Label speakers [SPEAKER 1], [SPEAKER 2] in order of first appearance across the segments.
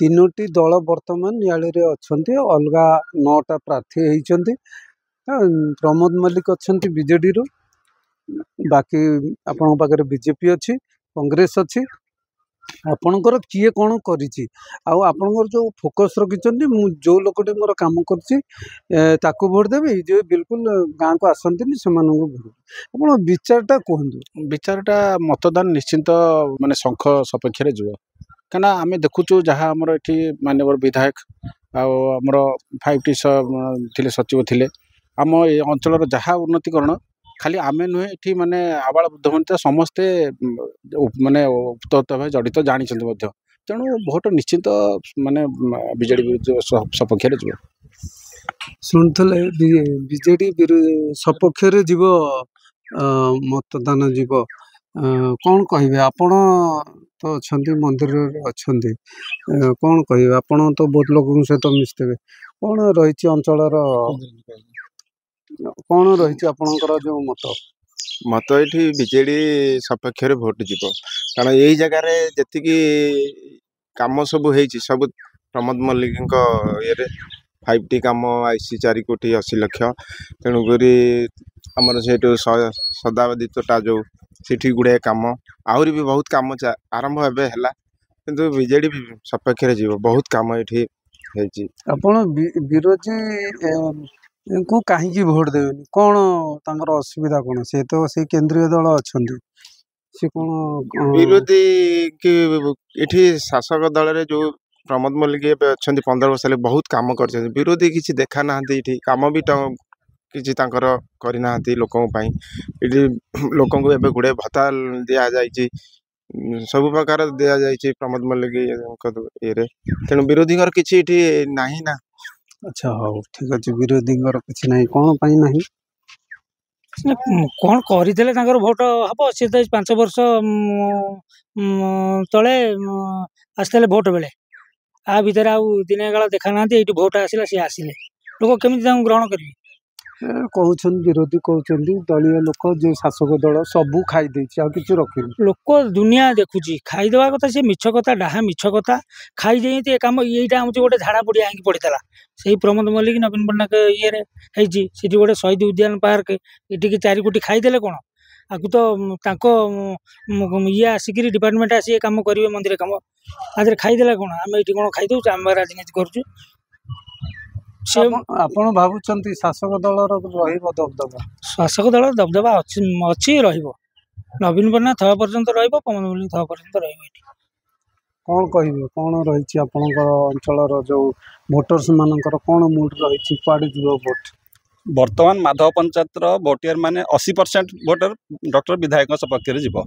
[SPEAKER 1] ତିନୋଟି ଦଳ ବର୍ତ୍ତମାନ ନିଆଳିରେ ଅଛନ୍ତି ଅଲଗା ନଅଟା ପ୍ରାର୍ଥୀ ହେଇଛନ୍ତି ପ୍ରମୋଦ ମଲ୍ଲିକ ଅଛନ୍ତି ବିଜେଡ଼ିରୁ ବାକି ଆପଣଙ୍କ ପାଖରେ ବିଜେପି ଅଛି କଂଗ୍ରେସ ଅଛି ଆପଣଙ୍କର କିଏ କ'ଣ କରିଛି ଆଉ ଆପଣଙ୍କର ଯେଉଁ ଫୋକସ୍ ରଖିଛନ୍ତି ମୁଁ ଯେଉଁ ଲୋକଟି ମୋର କାମ କରିଛି ତାକୁ ଭୋଟ୍
[SPEAKER 2] ଦେବି ଯେ ବିଲକୁଲ ଗାଁକୁ ଆସନ୍ତିନି ସେମାନଙ୍କୁ ଭୋଟ୍ ଆପଣ ବିଚାରଟା କୁହନ୍ତୁ ବିଚାରଟା ମତଦାନ ନିଶ୍ଚିନ୍ତ ମାନେ ଶଙ୍ଖ ସପକ୍ଷରେ ଯିବ କାହିଁକିନା ଆମେ ଦେଖୁଛୁ ଯାହା ଆମର ଏଠି ମାନ୍ୟବର ବିଧାୟକ ଆଉ ଆମର ଫାଇଭ୍ ଟି ଥିଲେ ସଚିବ ଥିଲେ ଆମ ଏ ଅଞ୍ଚଳର ଯାହା ଉନ୍ନତିକରଣ ଖାଲି ଆମେ ନୁହେଁ ଏଠି ମାନେ ଆବାଳ ବୃଦ୍ଧ ବନିତା ସମସ୍ତେ ମାନେ ଉତ୍ତପ୍ତ ଭାବେ ଜଡ଼ିତ ଜାଣିଛନ୍ତି ମଧ୍ୟ ତେଣୁ ଭୋଟ ନିଶ୍ଚିନ୍ତ ମାନେ ବିଜେଡ଼ି ବିରୁଦ୍ଧ ସପକ୍ଷରେ ଯିବ
[SPEAKER 1] ଶୁଣୁଥିଲେ ବିଜେଡ଼ି ସପକ୍ଷରେ ଯିବ ମତଦାନ ଯିବ କ'ଣ କହିବେ ଆପଣ ତ ଅଛନ୍ତି ମନ୍ଦିରରେ ଅଛନ୍ତି କ'ଣ କହିବେ ଆପଣ ତ ବହୁତ ଲୋକଙ୍କ ସହିତ ମିଶିଥିବେ କ'ଣ ରହିଛି ଅଞ୍ଚଳର
[SPEAKER 3] କ'ଣ ରହିଛି ଆପଣଙ୍କର ଯେଉଁ ମତ ମତ ଏଠି ବିଜେଡ଼ି ସପକ୍ଷରେ ଭୋଟ୍ ଯିବ କାରଣ ଏଇ ଜାଗାରେ ଯେତିକି କାମ ସବୁ ହେଇଛି ସବୁ ପ୍ରମୋଦ ମଲ୍ଲିକଙ୍କ ଇଏରେ ଫାଇଭ୍ ଟି କାମ ଆଇ ଚାରି କୋଟି ଅଶୀ ଲକ୍ଷ ତେଣୁକରି ଆମର ସେଇଠୁ ସଦାବଦିତଟା ଯେଉଁ सेठी गुड़ाए कम आहरी भी बहुत कम आरंभ एवला कि विजे सपक्ष बहुत कम ये विरोधी
[SPEAKER 1] को कहीं भोट देवे कौन तर असुविधा कौन सी तो से केन्द्रीय दल अच्छा
[SPEAKER 3] विरोधी की शासक दल रे जो प्रमोद मल्लिक पंद्रह वर्ष बहुत कम कर विरोधी किसी देखा ना कम भी କିଛି ତାଙ୍କର କରିନାହାନ୍ତି ଲୋକଙ୍କ ପାଇଁ ଏଠି ଲୋକଙ୍କୁ ଏବେ ଗୁଡ଼େ ଭତ୍ତା ଦିଆଯାଇଛି ସବୁ ପ୍ରକାର ଦିଆଯାଇଛି ପ୍ରମୋଦ ମଲ୍ଲିକଙ୍କ ଇଏରେ ତେଣୁ ବିରୋଧୀଙ୍କର କିଛି ଏଠି ନାହିଁ ନା
[SPEAKER 1] ଆଚ୍ଛା ହଉ ଠିକ ଅଛି ବିରୋଧୀଙ୍କର କିଛି
[SPEAKER 4] ନାହିଁ କ'ଣ ପାଇଁ ନାହିଁ
[SPEAKER 3] କ'ଣ କରିଥିଲେ ତାଙ୍କର ଭୋଟ ହବ ସେ ତ
[SPEAKER 4] ପାଞ୍ଚ ବର୍ଷ ତଳେ ଆସିଥିଲେ ଭୋଟ ବେଳେ ଆ ଭିତରେ ଆଉ ଦିନେ କାଳ ଦେଖା ନାହାନ୍ତି ଏଇଠି ଭୋଟ ଆସିଲା ସିଏ ଆସିଲେ ଲୋକ କେମିତି ତାଙ୍କୁ ଗ୍ରହଣ କରିବେ
[SPEAKER 1] କହୁଛନ୍ତି ବିରୋଧୀ କହୁଛନ୍ତି ଦଳୀୟ ଲୋକ ଯେ ଶାସକ ଦଳ ସବୁ ଖାଇଦେଇଛି ଆଉ
[SPEAKER 4] କିଛି ରଖିନି ଲୋକ ଦୁନିଆ ଦେଖୁଛି ଖାଇଦେବା କଥା ସେ ମିଛ କଥା ଡାହା ମିଛ କଥା ଖାଇଦେଇଛନ୍ତି ଏ କାମ ଏଇଟା ହେଉଛି ଗୋଟେ ଝାଡ଼ା ପଡ଼ିଆ ହେଇକି ପଡ଼ିଥିଲା ସେଇ ପ୍ରମୋଦ ମଲ୍ଲିକ ନବୀନ ପଟ୍ଟନାୟକ ଇଏରେ ହେଇଛି ସେଠି ଗୋଟେ ଶହୀଦ ଉଦ୍ୟାନ ପାର୍କ ଏଠିକି ଚାରି କୋଟି ଖାଇଦେଲେ କ'ଣ ଆକୁ ତ ତାଙ୍କ ଇଏ ଆସିକିରି ଡିପାର୍ଟମେଣ୍ଟ ଆସି ଏ କାମ କରିବେ ମନ୍ଦିର କାମ ଆଦେହରେ ଖାଇଦେଲା କ'ଣ ଆମେ ଏଠି କ'ଣ ଖାଇଦେଉଛୁ ଆମେ ରାଜନୀତି କରୁଛୁ ସେ ଆପଣ ଭାବୁଛନ୍ତି ଶାସକ
[SPEAKER 1] ଦଳର ରହିବ ଦବଦବା
[SPEAKER 4] ଶାସକ ଦଳର ଦବଦବା ଅଛି ଅଛି ରହିବ ନବୀନ ପଟ୍ଟନାୟକ ଥୟ ପର୍ଯ୍ୟନ୍ତ ରହିବ ପବନ ମଲ୍ଲିକ ଥୟ ପର୍ଯ୍ୟନ୍ତ ରହିବ ଏଠି କ'ଣ କହିବେ କ'ଣ ରହିଛି
[SPEAKER 1] ଆପଣଙ୍କର ଅଞ୍ଚଳର ଯେଉଁ ଭୋଟର୍ସମାନଙ୍କର କ'ଣ ମୁଡ୍ ରହିଛି କୁଆଡ଼େ ଯିବ ଭୋଟ
[SPEAKER 2] ବର୍ତ୍ତମାନ ମାଧବ ପଞ୍ଚାୟତର ଭୋଟିୟର ମାନେ ଅଶୀ ପରସେଣ୍ଟ ଭୋଟର ଡକ୍ଟର ବିଧାୟକଙ୍କ ସପକ୍ଷରେ ଯିବ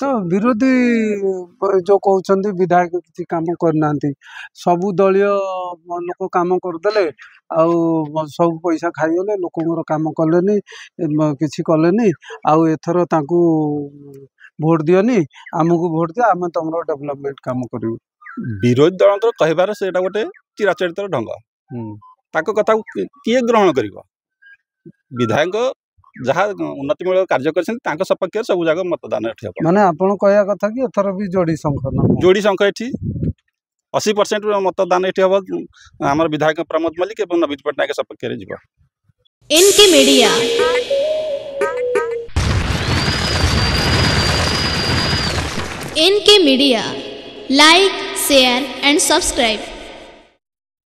[SPEAKER 1] ତ ବିରୋଧୀ ଯୋଉ କହୁଛନ୍ତି ବିଧାୟକ କିଛି କାମ କରିନାହାନ୍ତି ସବୁ ଦଳୀୟ ଲୋକ କାମ କରିଦେଲେ ଆଉ ସବୁ ପଇସା ଖାଇଗଲେ ଲୋକଙ୍କର କାମ କଲେନି କିଛି କଲେନି ଆଉ ଏଥର ତାଙ୍କୁ ଭୋଟ ଦିଅନି ଆମକୁ ଭୋଟ ଦିଅ ଆମେ ତମର ଡେଭଲପମେଣ୍ଟ
[SPEAKER 2] କାମ କରିବୁ ବିରୋଧୀ ଦଳଙ୍କର କହିବାର ସେଇଟା ଗୋଟେ ଚିରାଚରିତର ଢଙ୍ଗ ତାଙ୍କ କଥାକୁ କିଏ ଗ୍ରହଣ କରିବ ବିଧାୟକ जहाँ उन्नतिमूलक कार्य कर सपक्ष सब जगह मतदान
[SPEAKER 1] मैंने कह क्या कि एथर भी जोड़ी शख
[SPEAKER 2] जोड़ी शख ये अशी परसेंट मतदान ये हम आम विधायक प्रमोद मल्लिक नवीन पट्टनायक सपक्ष
[SPEAKER 3] इनके media
[SPEAKER 4] like share and subscribe